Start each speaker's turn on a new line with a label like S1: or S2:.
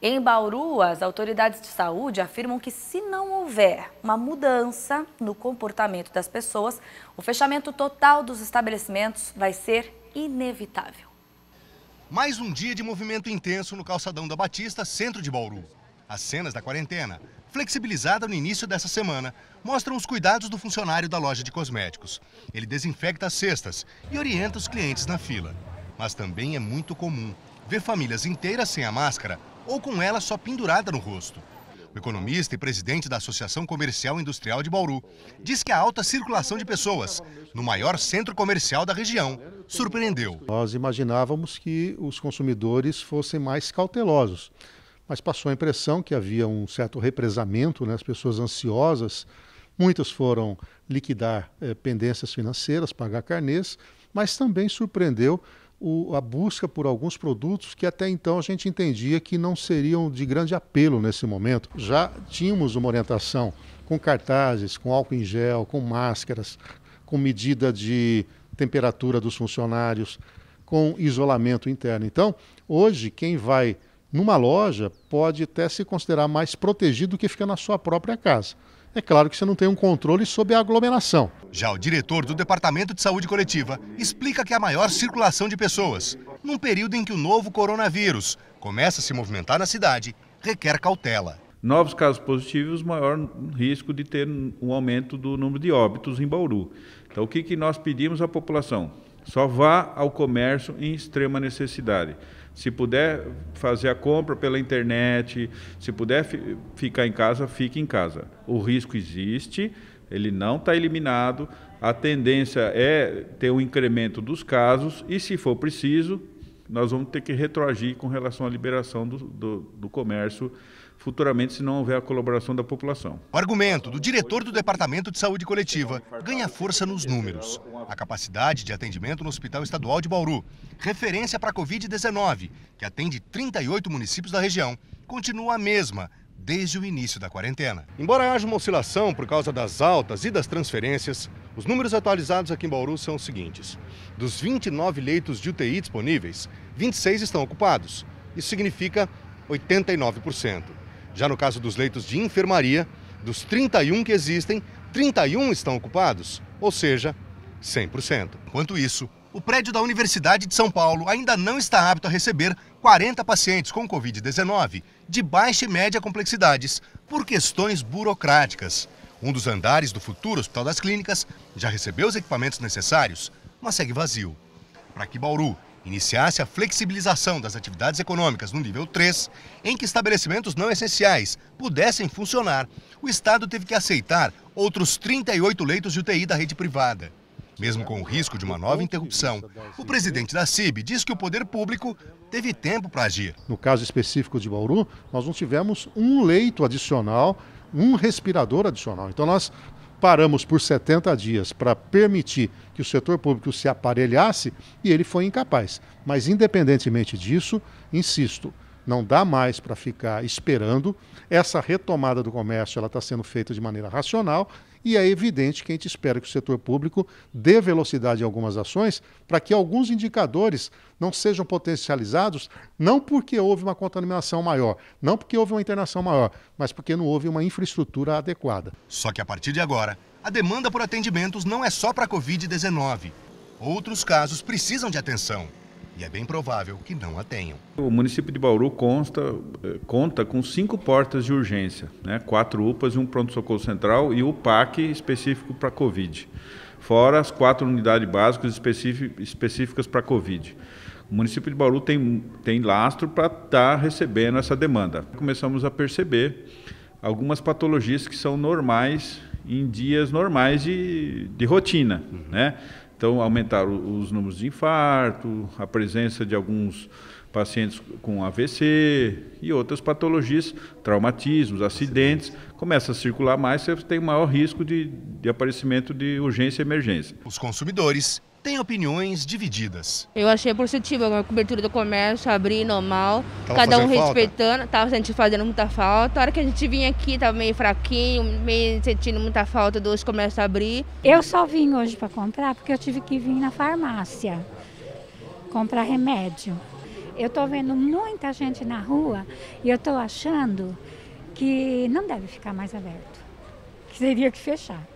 S1: Em Bauru, as autoridades de saúde afirmam que se não houver uma mudança no comportamento das pessoas, o fechamento total dos estabelecimentos vai ser inevitável.
S2: Mais um dia de movimento intenso no calçadão da Batista, centro de Bauru. As cenas da quarentena, flexibilizada no início dessa semana, mostram os cuidados do funcionário da loja de cosméticos. Ele desinfecta as cestas e orienta os clientes na fila. Mas também é muito comum ver famílias inteiras sem a máscara ou com ela só pendurada no rosto. O economista e presidente da Associação Comercial Industrial de Bauru diz que a alta circulação de pessoas no maior centro comercial da região surpreendeu.
S3: Nós imaginávamos que os consumidores fossem mais cautelosos, mas passou a impressão que havia um certo represamento, né, as pessoas ansiosas. Muitas foram liquidar eh, pendências financeiras, pagar carnês, mas também surpreendeu o, a busca por alguns produtos que até então a gente entendia que não seriam de grande apelo nesse momento. Já tínhamos uma orientação com cartazes, com álcool em gel, com máscaras, com medida de temperatura dos funcionários, com isolamento interno. Então, hoje, quem vai numa loja pode até se considerar mais protegido do que fica na sua própria casa é claro que você não tem um controle sobre a aglomeração.
S2: Já o diretor do Departamento de Saúde Coletiva explica que a maior circulação de pessoas, num período em que o novo coronavírus começa a se movimentar na cidade, requer cautela.
S1: Novos casos positivos, maior risco de ter um aumento do número de óbitos em Bauru. Então, o que, nós pedimos à população? Só vá ao comércio em extrema necessidade. Se puder fazer a compra pela internet, se puder ficar em casa, fique em casa. O risco existe, ele não está eliminado. A tendência é ter um incremento dos casos e, se for preciso, nós vamos ter que retroagir com relação à liberação do, do, do comércio futuramente se não houver a colaboração da população.
S2: O argumento do diretor do Departamento de Saúde Coletiva ganha força nos números a capacidade de atendimento no Hospital Estadual de Bauru, referência para a Covid-19, que atende 38 municípios da região, continua a mesma desde o início da quarentena. Embora haja uma oscilação por causa das altas e das transferências, os números atualizados aqui em Bauru são os seguintes: dos 29 leitos de UTI disponíveis, 26 estão ocupados. Isso significa 89%. Já no caso dos leitos de enfermaria, dos 31 que existem, 31 estão ocupados, ou seja, 100%. Enquanto isso, o prédio da Universidade de São Paulo ainda não está apto a receber 40 pacientes com Covid-19 de baixa e média complexidades por questões burocráticas. Um dos andares do futuro Hospital das Clínicas já recebeu os equipamentos necessários, mas segue vazio. Para que Bauru iniciasse a flexibilização das atividades econômicas no nível 3, em que estabelecimentos não essenciais pudessem funcionar, o Estado teve que aceitar outros 38 leitos de UTI da rede privada mesmo com o risco de uma nova interrupção. O
S3: presidente da CIB diz que o poder público teve tempo para agir. No caso específico de Bauru, nós não tivemos um leito adicional, um respirador adicional. Então nós paramos por 70 dias para permitir que o setor público se aparelhasse e ele foi incapaz. Mas, independentemente disso, insisto, não dá mais para ficar esperando. Essa retomada do comércio ela está sendo feita de maneira racional e é evidente que a gente espera que o setor público dê velocidade em algumas ações para que alguns indicadores não sejam potencializados, não porque houve uma contaminação maior, não porque houve uma internação maior, mas porque não houve uma infraestrutura adequada.
S2: Só que a partir de agora, a demanda por atendimentos não é só para a Covid-19. Outros casos precisam de atenção e é bem provável que não a tenham.
S1: O município de Bauru consta, eh, conta com cinco portas de urgência, né? quatro UPAs, um pronto-socorro central e o PAC específico para Covid, fora as quatro unidades básicas específicas para Covid. O município de Bauru tem, tem lastro para estar tá recebendo essa demanda. Começamos a perceber algumas patologias que são normais em dias normais de, de rotina, uhum. né? Então, aumentaram os números de infarto, a presença de alguns pacientes com AVC e outras patologias, traumatismos, acidentes, começa a circular mais, você tem maior risco de, de aparecimento de urgência e emergência. Os consumidores têm opiniões divididas. Eu achei positiva é a cobertura do comércio, abrir normal, tava cada um respeitando, estava gente fazendo muita falta. A hora que a gente vinha aqui estava meio fraquinho, meio sentindo muita falta dos comércios abrir. Eu só vim hoje para comprar porque eu tive que vir na farmácia comprar remédio. Eu estou vendo muita gente na rua e eu estou achando que não deve ficar mais aberto, que teria que fechar.